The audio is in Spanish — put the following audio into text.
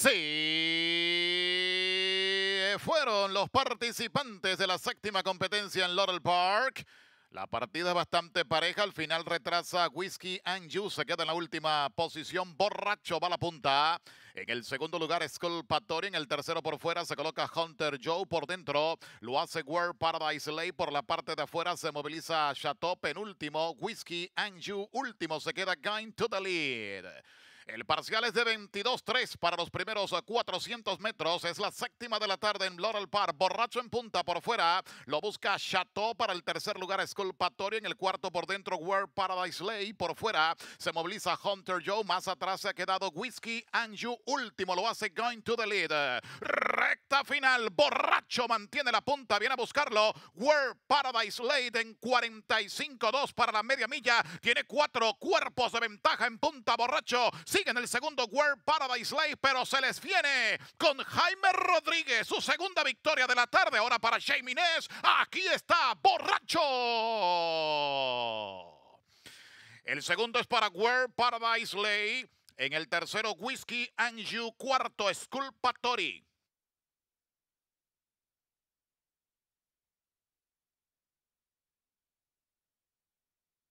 Sí, fueron los participantes de la séptima competencia en Laurel Park. La partida es bastante pareja, al final retrasa Whiskey and You, se queda en la última posición, Borracho va a la punta. En el segundo lugar, Sculpatory, en el tercero por fuera se coloca Hunter Joe, por dentro lo hace World Paradise Lay, por la parte de afuera se moviliza Chateau, penúltimo, Whiskey and You, último se queda Gain to the Lead. El parcial es de 22-3 para los primeros 400 metros. Es la séptima de la tarde en Laurel Park. Borracho en punta por fuera. Lo busca Chateau para el tercer lugar. Esculpatorio en el cuarto por dentro. World Paradise Lay por fuera. Se moviliza Hunter Joe. Más atrás se ha quedado Whiskey Anju. Último lo hace Going to the Lead recta final. Borracho mantiene la punta, viene a buscarlo. World Paradise Late en 45-2 para la media milla. Tiene cuatro cuerpos de ventaja en punta. Borracho sigue en el segundo World Paradise Lay pero se les viene con Jaime Rodríguez, su segunda victoria de la tarde. Ahora para Jamie Aquí está Borracho. El segundo es para World Paradise Lay. En el tercero, Whiskey Anju. Cuarto, Sculpatory.